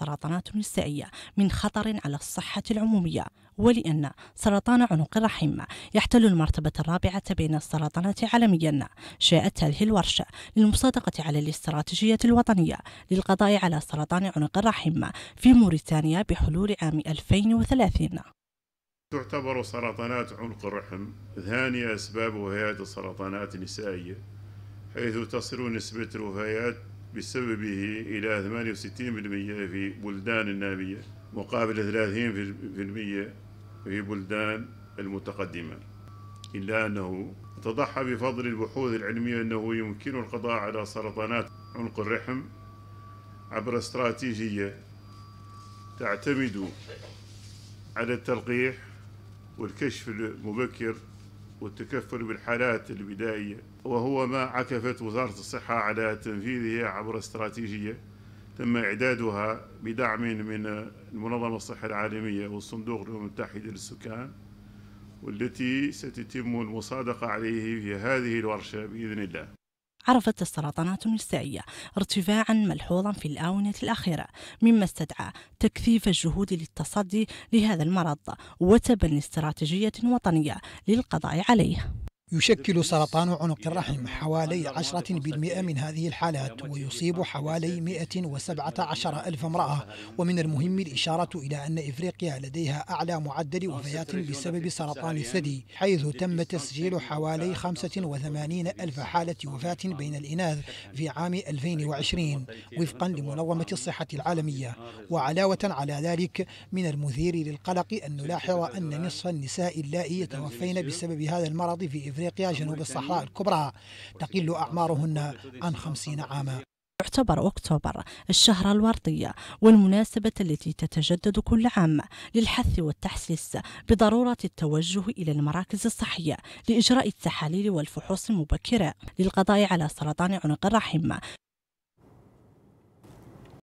سرطانات نسائية من خطر على الصحة العمومية ولأن سرطان عنق الرحم يحتل المرتبة الرابعة بين السرطانات عالميا جاءت هذه الورشة للمصادقة على الاستراتيجية الوطنية للقضاء على سرطان عنق الرحم في موريتانيا بحلول عام 2030 تعتبر سرطانات عنق الرحم ثاني أسباب وفيات السرطانات النسائية حيث تصل نسبة الوفيات بسببه إلى 68% في بلدان النامية مقابل 30% في بلدان المتقدمة إلا أنه تضحى بفضل البحوث العلمية أنه يمكن القضاء على سرطانات عنق الرحم عبر استراتيجية تعتمد على التلقيح والكشف المبكر والتكفل بالحالات البدائية وهو ما عكفت وزارة الصحة على تنفيذه عبر استراتيجية تم إعدادها بدعم من المنظمة الصحة العالمية والصندوق الأمم المتحدة للسكان والتي ستتم المصادقة عليه في هذه الورشة بإذن الله عرفت السرطانات النسائية ارتفاعا ملحوظا في الآونة الأخيرة مما استدعى تكثيف الجهود للتصدي لهذا المرض وتبني استراتيجية وطنية للقضاء عليه يشكل سرطان عنق الرحم حوالي 10% من هذه الحالات ويصيب حوالي عشر ألف امرأة ومن المهم الإشارة إلى أن إفريقيا لديها أعلى معدل وفيات بسبب سرطان الثدي حيث تم تسجيل حوالي وثمانين ألف حالة وفاة بين الإناث في عام 2020 وفقا لمنظمة الصحة العالمية وعلاوة على ذلك من المثير للقلق أن نلاحظ أن نصف النساء اللائي يتوفين بسبب هذا المرض في إفريقيا إفريقيا جنوب الصحراء الكبرى تقل أعمارهن عن خمسين عاما يعتبر أكتوبر الشهر الوردي والمناسبة التي تتجدد كل عام للحث والتحسيس بضرورة التوجه إلى المراكز الصحية لإجراء التحاليل والفحوص المبكرة للقضاء على سرطان عنق الرحم